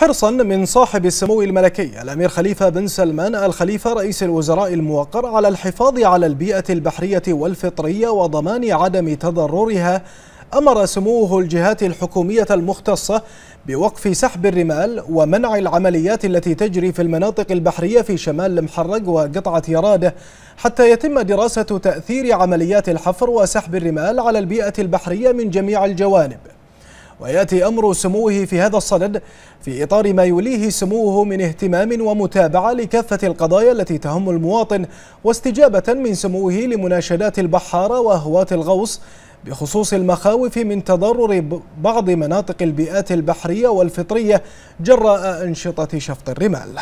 حرصا من صاحب السمو الملكي الأمير خليفة بن سلمان الخليفة رئيس الوزراء الموقر على الحفاظ على البيئة البحرية والفطرية وضمان عدم تضررها أمر سموه الجهات الحكومية المختصة بوقف سحب الرمال ومنع العمليات التي تجري في المناطق البحرية في شمال المحرق وقطعة يرادة حتى يتم دراسة تأثير عمليات الحفر وسحب الرمال على البيئة البحرية من جميع الجوانب وياتي امر سموه في هذا الصدد في اطار ما يوليه سموه من اهتمام ومتابعه لكافه القضايا التي تهم المواطن واستجابه من سموه لمناشدات البحاره وهواه الغوص بخصوص المخاوف من تضرر بعض مناطق البيئات البحريه والفطريه جراء انشطه شفط الرمال